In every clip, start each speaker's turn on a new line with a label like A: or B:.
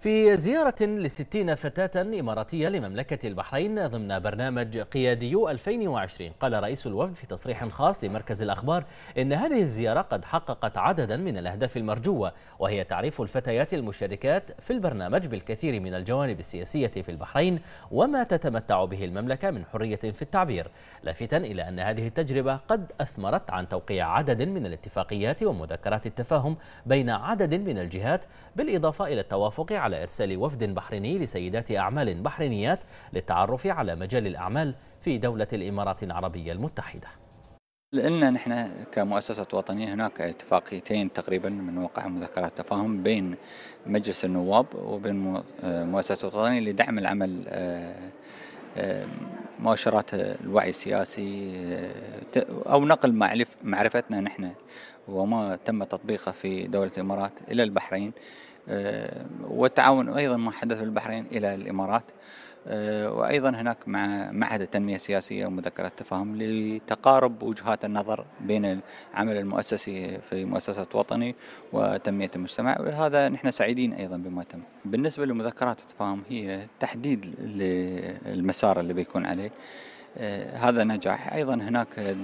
A: في زيارة لستين فتاة إماراتية لمملكة البحرين ضمن برنامج قياديو 2020 قال رئيس الوفد في تصريح خاص لمركز الأخبار إن هذه الزيارة قد حققت عددا من الأهداف المرجوة وهي تعريف الفتيات المشاركات في البرنامج بالكثير من الجوانب السياسية في البحرين وما تتمتع به المملكة من حرية في التعبير لافتا إلى أن هذه التجربة قد أثمرت عن توقيع عدد من الاتفاقيات ومذكرات التفاهم بين عدد من الجهات بالإضافة إلى التوافق على إرسال وفد بحريني لسيدات أعمال بحرينيات للتعرف على مجال الأعمال في دولة الإمارات العربية المتحدة
B: لأننا نحن كمؤسسة وطنية هناك اتفاقيتين تقريبا من وقع مذكرات تفاهم بين مجلس النواب وبين آه، مؤسسة وطنية لدعم العمل آه، آه، مؤشرات الوعي السياسي أو نقل معرفتنا نحن وما تم تطبيقه في دولة الإمارات إلى البحرين آه، والتعاون أيضا ما حدث في البحرين إلى الإمارات آه، وأيضا هناك مع معهد التنمية السياسية ومذكرة تفاهم لتقارب وجهات النظر بين العمل المؤسسي في مؤسسة وطني وتنمية المجتمع ولهذا نحن سعيدين أيضا بما تم بالنسبة لمذكرات التفاهم هي تحديد للمسار اللي بيكون عليه آه، هذا نجاح أيضا هناك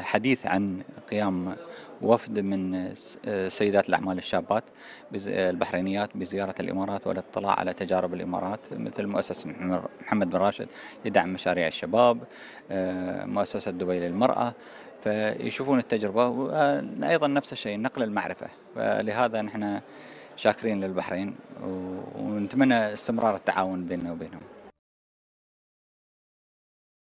B: حديث عن قيام وفد من سيدات الأعمال الشابات البحرينيات بزيارة الإمارات والاطلاع على تجارب الإمارات مثل مؤسسة محمد بن راشد لدعم مشاريع الشباب آه، مؤسسة دبي للمرأة فيشوفون التجربة وأيضا آه، نفس الشيء نقل المعرفة فلهذا نحن شاكرين للبحرين ونتمنى استمرار التعاون بيننا وبينهم